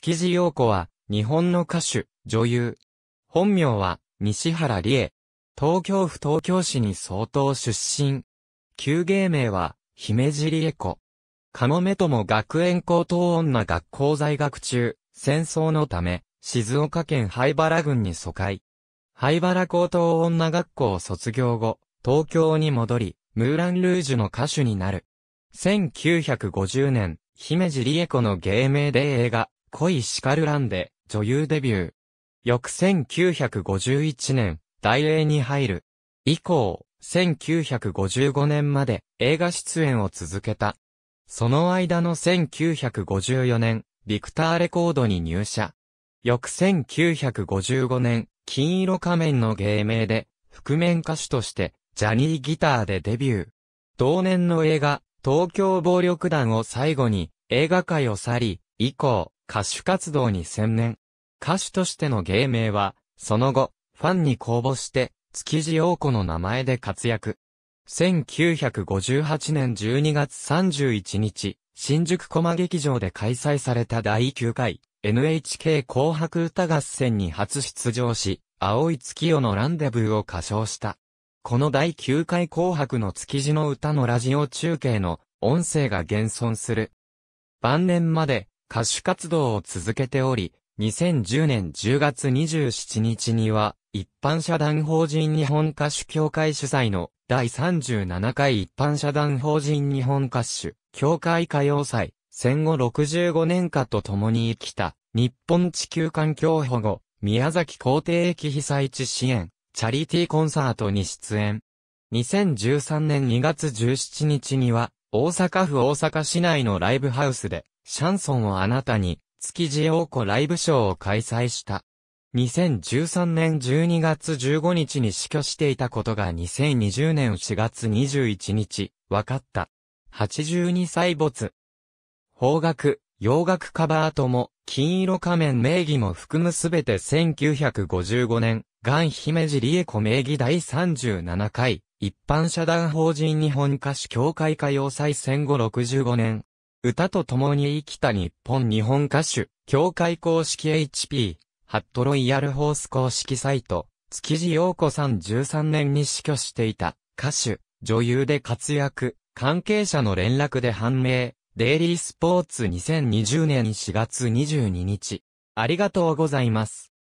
築地陽子は、日本の歌手、女優。本名は、西原理恵。東京府東京市に相当出身。旧芸名は、姫尻恵子。かもめとも学園高等女学校在学中、戦争のため、静岡県灰原郡に疎開。灰原高等女学校を卒業後、東京に戻り、ムーランルージュの歌手になる。1950年、姫路理恵子の芸名で映画、恋しかるランで、女優デビュー。翌1951年、大英に入る。以降、1955年まで映画出演を続けた。その間の1954年、ビクターレコードに入社。翌1955年、金色仮面の芸名で、覆面歌手として、ジャニーギターでデビュー。同年の映画、東京暴力団を最後に、映画界を去り、以降、歌手活動に専念。歌手としての芸名は、その後、ファンに公募して、築地陽子の名前で活躍。1958年12月31日、新宿駒劇場で開催された第9回 NHK 紅白歌合戦に初出場し、青い月夜のランデブーを歌唱した。この第9回紅白の築地の歌のラジオ中継の音声が現存する。晩年まで歌手活動を続けており、2010年10月27日には、一般社団法人日本歌手協会主催の第37回一般社団法人日本歌手協会歌謡祭、戦後65年間と共に生きた、日本地球環境保護、宮崎皇帝駅被災地支援、チャリティーコンサートに出演。2013年2月17日には、大阪府大阪市内のライブハウスで、シャンソンをあなたに、築地王子ライブショーを開催した。2013年12月15日に死去していたことが2020年4月21日、分かった。82歳没。邦楽、洋楽カバーとも、金色仮面名義も含むすべて1955年、ガン姫路理恵子名義第37回、一般社団法人日本歌手協会歌謡祭戦後65年、歌と共に生きた日本日本歌手、協会公式 HP、ハットロイヤルホース公式サイト、築地陽子さん13年に死去していた、歌手、女優で活躍、関係者の連絡で判明、デイリースポーツ2020年4月22日。ありがとうございます。